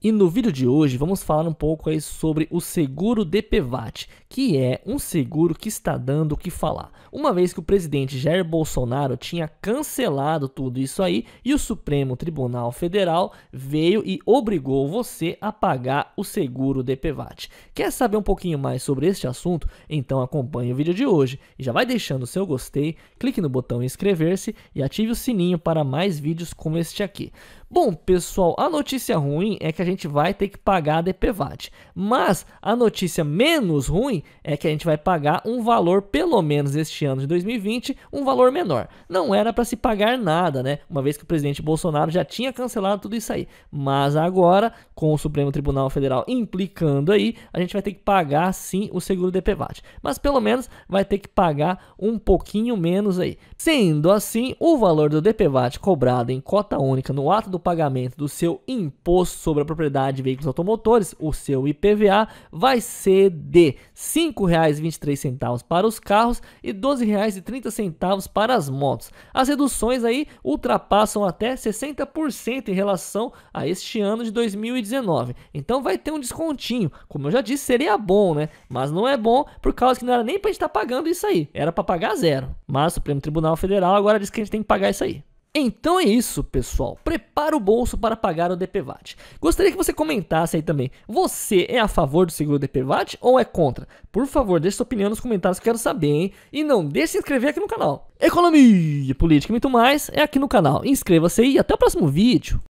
E no vídeo de hoje vamos falar um pouco aí sobre o seguro DPVAT, que é um seguro que está dando o que falar. Uma vez que o presidente Jair Bolsonaro tinha cancelado tudo isso aí e o Supremo Tribunal Federal veio e obrigou você a pagar o seguro DPVAT. Quer saber um pouquinho mais sobre este assunto? Então acompanhe o vídeo de hoje e já vai deixando o seu gostei, clique no botão inscrever-se e ative o sininho para mais vídeos como este aqui. Bom, pessoal, a notícia ruim é que a gente vai ter que pagar a DPVAT. Mas a notícia menos ruim é que a gente vai pagar um valor, pelo menos este ano de 2020, um valor menor. Não era para se pagar nada, né? Uma vez que o presidente Bolsonaro já tinha cancelado tudo isso aí. Mas agora, com o Supremo Tribunal Federal implicando aí, a gente vai ter que pagar sim o seguro DPVAT. Mas pelo menos vai ter que pagar um pouquinho menos aí. Sendo assim, o valor do DPVAT cobrado em cota única no ato do pagamento do seu imposto sobre a propriedade propriedade de veículos automotores, o seu IPVA vai ser de R$ 5,23 para os carros e R$ 12,30 para as motos. As reduções aí ultrapassam até 60% em relação a este ano de 2019. Então vai ter um descontinho. Como eu já disse, seria bom, né? Mas não é bom por causa que não era nem para a gente estar tá pagando isso aí. Era para pagar zero. Mas o Supremo Tribunal Federal agora diz que a gente tem que pagar isso aí. Então é isso, pessoal. Prepara o bolso para pagar o DPVAT. Gostaria que você comentasse aí também. Você é a favor do seguro DPVAT ou é contra? Por favor, deixe sua opinião nos comentários que eu quero saber, hein? E não deixe de se inscrever aqui no canal. Economia, política e muito mais é aqui no canal. Inscreva-se aí e até o próximo vídeo.